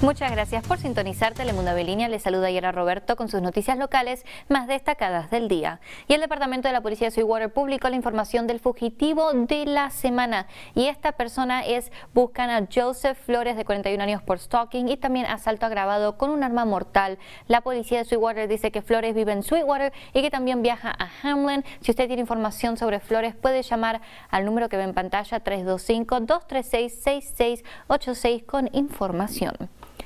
Muchas gracias por sintonizar Telemundo línea Le saluda ayer a Roberto con sus noticias locales más destacadas del día. Y el Departamento de la Policía de Sweetwater publicó la información del fugitivo de la semana. Y esta persona es, buscan a Joseph Flores de 41 años por stalking y también asalto agravado con un arma mortal. La Policía de Sweetwater dice que Flores vive en Sweetwater y que también viaja a Hamlin. Si usted tiene información sobre Flores puede llamar al número que ve en pantalla 325-236-6686 con información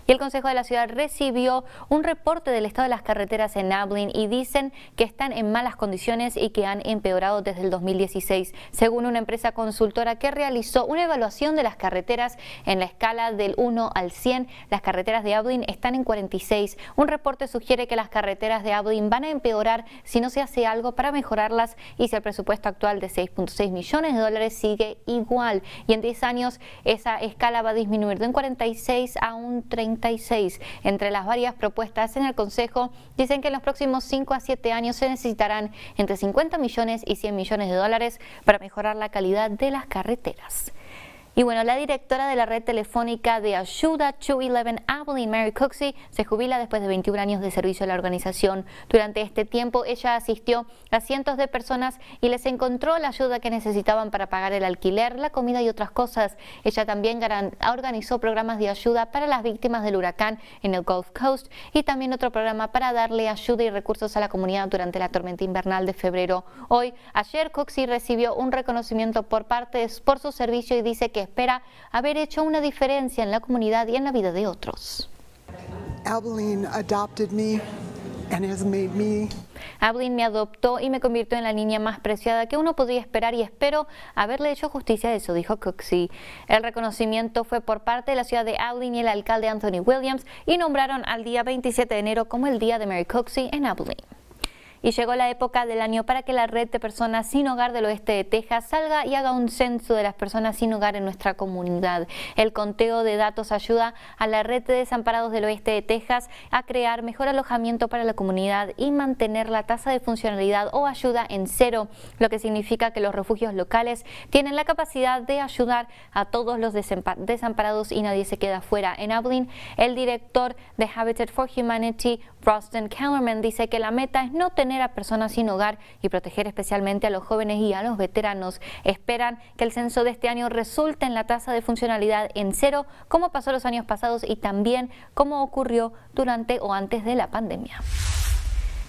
y el Consejo de la Ciudad recibió un reporte del estado de las carreteras en Ablin y dicen que están en malas condiciones y que han empeorado desde el 2016, según una empresa consultora que realizó una evaluación de las carreteras en la escala del 1 al 100. Las carreteras de Ablin están en 46. Un reporte sugiere que las carreteras de Ablin van a empeorar si no se hace algo para mejorarlas y si el presupuesto actual de 6.6 millones de dólares sigue igual. Y en 10 años esa escala va a disminuir de un 46 a un 30 entre las varias propuestas en el Consejo, dicen que en los próximos 5 a 7 años se necesitarán entre 50 millones y 100 millones de dólares para mejorar la calidad de las carreteras. Y bueno, la directora de la red telefónica de ayuda 211, Evelyn Mary Cooksey, se jubila después de 21 años de servicio a la organización. Durante este tiempo, ella asistió a cientos de personas y les encontró la ayuda que necesitaban para pagar el alquiler, la comida y otras cosas. Ella también organizó programas de ayuda para las víctimas del huracán en el Gulf Coast y también otro programa para darle ayuda y recursos a la comunidad durante la tormenta invernal de febrero. Hoy, ayer, Cooksey recibió un reconocimiento por parte por su servicio y dice que espera haber hecho una diferencia en la comunidad y en la vida de otros. Abilene me adoptó y me convirtió en la niña más preciada que uno podía esperar y espero haberle hecho justicia a eso, dijo Cooksey. El reconocimiento fue por parte de la ciudad de Abilene y el alcalde Anthony Williams y nombraron al día 27 de enero como el Día de Mary Cooksey en Abilene y llegó la época del año para que la red de personas sin hogar del oeste de Texas salga y haga un censo de las personas sin hogar en nuestra comunidad. El conteo de datos ayuda a la red de desamparados del oeste de Texas a crear mejor alojamiento para la comunidad y mantener la tasa de funcionalidad o ayuda en cero, lo que significa que los refugios locales tienen la capacidad de ayudar a todos los desamparados y nadie se queda fuera. En Abilene, el director de Habitat for Humanity, Rosten Kellerman, dice que la meta es no tener a personas sin hogar y proteger especialmente a los jóvenes y a los veteranos. Esperan que el censo de este año resulte en la tasa de funcionalidad en cero, como pasó los años pasados y también como ocurrió durante o antes de la pandemia.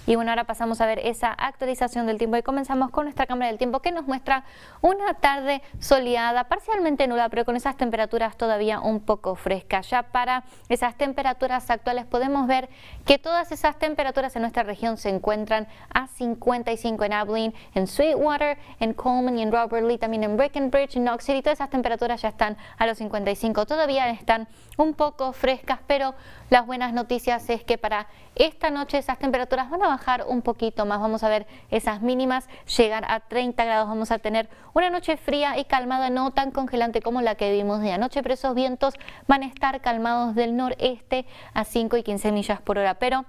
Y bueno, ahora pasamos a ver esa actualización del tiempo y comenzamos con nuestra cámara del tiempo que nos muestra una tarde soleada, parcialmente nula, pero con esas temperaturas todavía un poco frescas. Ya para esas temperaturas actuales podemos ver que todas esas temperaturas en nuestra región se encuentran a 55 en Abilene, en Sweetwater, en Coleman y en Robert Lee, también en Breckenridge, en Knox City. Todas esas temperaturas ya están a los 55. Todavía están un poco frescas, pero las buenas noticias es que para esta noche esas temperaturas van a bajar un poquito más, vamos a ver esas mínimas llegar a 30 grados, vamos a tener una noche fría y calmada, no tan congelante como la que vimos de anoche, pero esos vientos van a estar calmados del noreste a 5 y 15 millas por hora, pero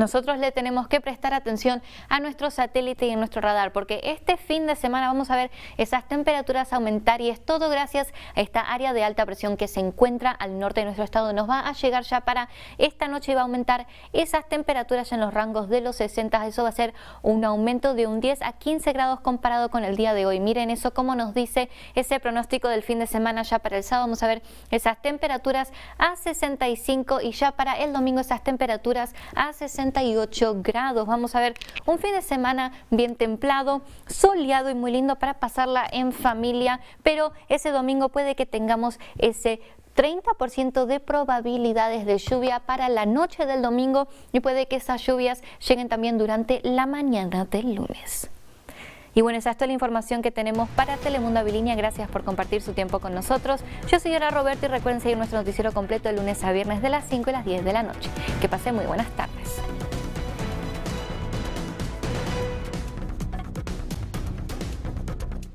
nosotros le tenemos que prestar atención a nuestro satélite y a nuestro radar, porque este fin de semana vamos a ver esas temperaturas aumentar y es todo gracias a esta área de alta presión que se encuentra al norte de nuestro estado. Nos va a llegar ya para esta noche y va a aumentar esas temperaturas en los rangos de los 60. Eso va a ser un aumento de un 10 a 15 grados comparado con el día de hoy. Miren eso como nos dice ese pronóstico del fin de semana ya para el sábado. Vamos a ver esas temperaturas a 65 y ya para el domingo esas temperaturas a 60. 38 grados. Vamos a ver un fin de semana bien templado, soleado y muy lindo para pasarla en familia, pero ese domingo puede que tengamos ese 30% de probabilidades de lluvia para la noche del domingo y puede que esas lluvias lleguen también durante la mañana del lunes. Y bueno, esa es toda la información que tenemos para Telemundo Avilínea. Gracias por compartir su tiempo con nosotros. Yo soy señora Roberto y recuerden seguir nuestro noticiero completo de lunes a viernes de las 5 y las 10 de la noche. Que pasen muy buenas tardes.